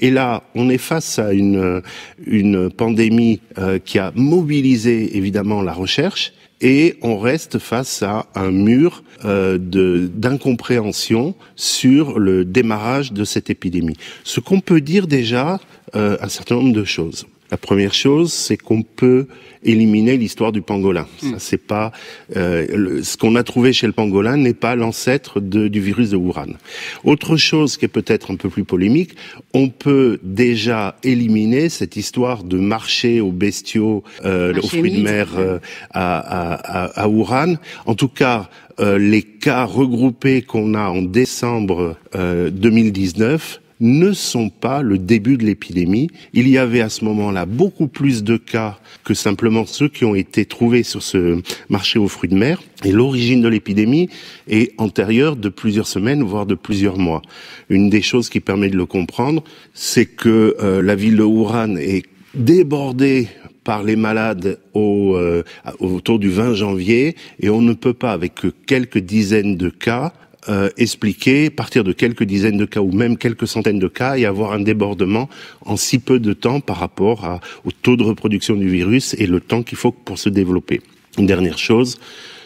Et là, on est face à une, pandémie euh, qui a mobilisé évidemment la recherche et on reste face à un mur euh, d'incompréhension sur le démarrage de cette épidémie. Ce qu'on peut dire déjà, euh, un certain nombre de choses. La première chose, c'est qu'on peut éliminer l'histoire du pangolin. Ça, hmm. pas euh, ce qu'on a trouvé chez le pangolin n'est pas l'ancêtre du virus de Wuhan. Autre chose qui est peut-être un peu plus polémique, on peut déjà éliminer cette histoire de marché aux bestiaux, euh, aux fruits de mer euh, à, à, à, Wuhan. En tout cas, euh, les cas regroupés qu'on a en décembre 2019 ne sont pas le début de l'épidémie. Il y avait à ce moment-là beaucoup plus de cas que simplement ceux qui ont été trouvés sur ce marché aux fruits de mer. Et l'origine de l'épidémie est antérieure de plusieurs semaines, voire de plusieurs mois. Une des choses qui permet de le comprendre, c'est que euh, la ville de Wuhan est débordée par les malades euh, autour du 20 janvier et on ne peut pas, avec quelques dizaines de cas, euh, expliquer, partir de quelques dizaines de cas ou même quelques centaines de cas et avoir un débordement en si peu de temps par rapport au taux de reproduction du virus et le temps qu'il faut pour se développer. Une dernière chose,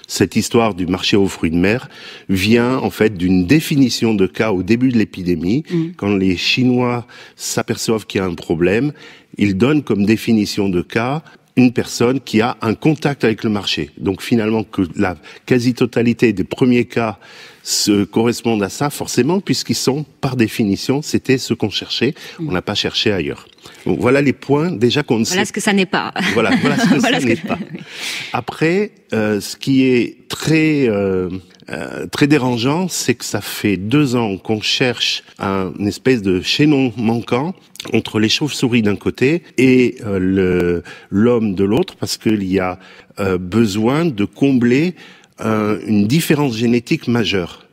cette histoire du marché aux fruits de mer vient en fait d'une définition de cas au début de l'épidémie. Mm. Quand les Chinois s'aperçoivent qu'il y a un problème, ils donnent comme définition de cas une personne qui a un contact avec le marché. Donc finalement que la quasi-totalité des premiers cas se correspondent à ça, forcément, puisqu'ils sont, par définition, c'était ce qu'on cherchait. Mm. On n'a pas cherché ailleurs. Donc voilà les points déjà qu'on ne voilà sait. Voilà ce que ça n'est pas. Voilà, voilà ce que ça n'est pas. Après, euh, ce qui est très euh, euh, très dérangeant, c'est que ça fait deux ans qu'on cherche un, espèce de chaînon manquant entre les chauves-souris d'un côté et euh, l'homme de l'autre, parce qu'il y a euh, besoin de combler une différence génétique majeure.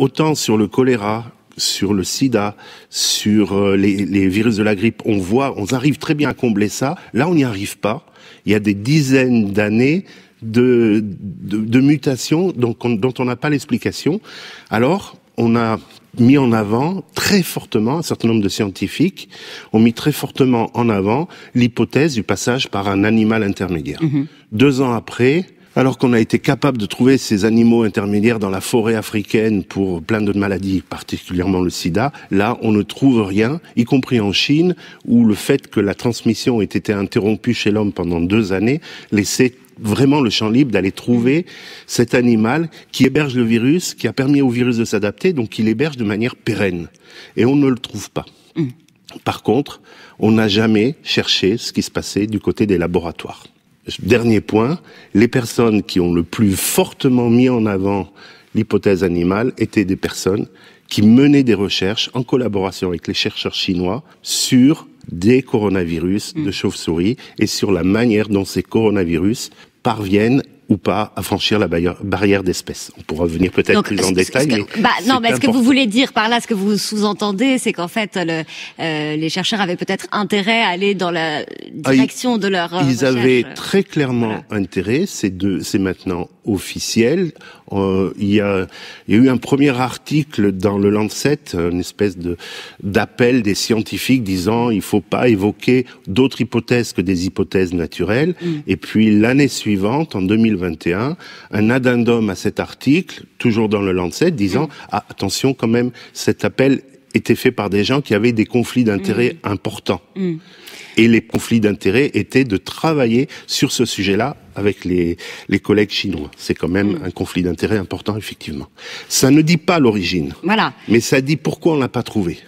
autant sur le choléra, sur le sida, sur les, les, virus de la grippe, on voit, on arrive très bien à combler ça. Là, on n'y arrive pas. Il y a des dizaines d'années de, de, mutations dont, on n'a pas l'explication. Alors, on a mis en avant très fortement, un certain nombre de scientifiques ont mis très fortement en avant l'hypothèse du passage par un animal intermédiaire. Mhm. Deux ans après, alors qu'on a été capable de trouver ces animaux intermédiaires dans la forêt africaine pour plein de maladies, particulièrement le sida, là, on ne trouve rien, y compris en Chine, où le fait que la transmission ait été interrompue chez l'homme pendant deux années laissait vraiment le champ libre d'aller trouver cet animal qui héberge le virus, qui a permis au virus de s'adapter, donc qui l'héberge de manière pérenne. Et on ne le trouve pas. Mm. Par contre, on n'a jamais cherché ce qui se passait du côté des laboratoires. Dernier point, les personnes qui ont le plus fortement mis en avant l'hypothèse animale étaient des personnes qui menaient des recherches en collaboration avec les chercheurs chinois sur des coronavirus de mm. chauves souris et sur la manière dont ces coronavirus parviennent ou pas à franchir la barrière d'espèce. On pourra venir peut-être plus en détail. bah, non, mais ce que vous voulez dire par là, ce que vous sous-entendez, c'est qu'en fait, euh, les chercheurs avaient peut-être intérêt à aller dans la ah, direction de leur. Euh, ils avaient très clairement c'est intérêt. C'est maintenant Officiel, euh, il, y a, eu un premier article dans le Lancet, une espèce de d'appel des scientifiques disant il faut pas évoquer d'autres hypothèses que des hypothèses naturelles. Mm. Et puis l'année suivante, en 2021, un addendum à cet article, toujours dans le Lancet, disant mm. ah, attention quand même, cet appel était fait par des gens qui avaient des conflits d'intérêts mm. importants. Mm. Et les conflits d'intérêts étaient de travailler sur ce sujet-là avec les, les, collègues chinois. C'est quand même mm. un conflit d'intérêts important, effectivement. Ça ne dit pas l'origine. Voilà. Mais ça dit pourquoi on l'a pas trouvé.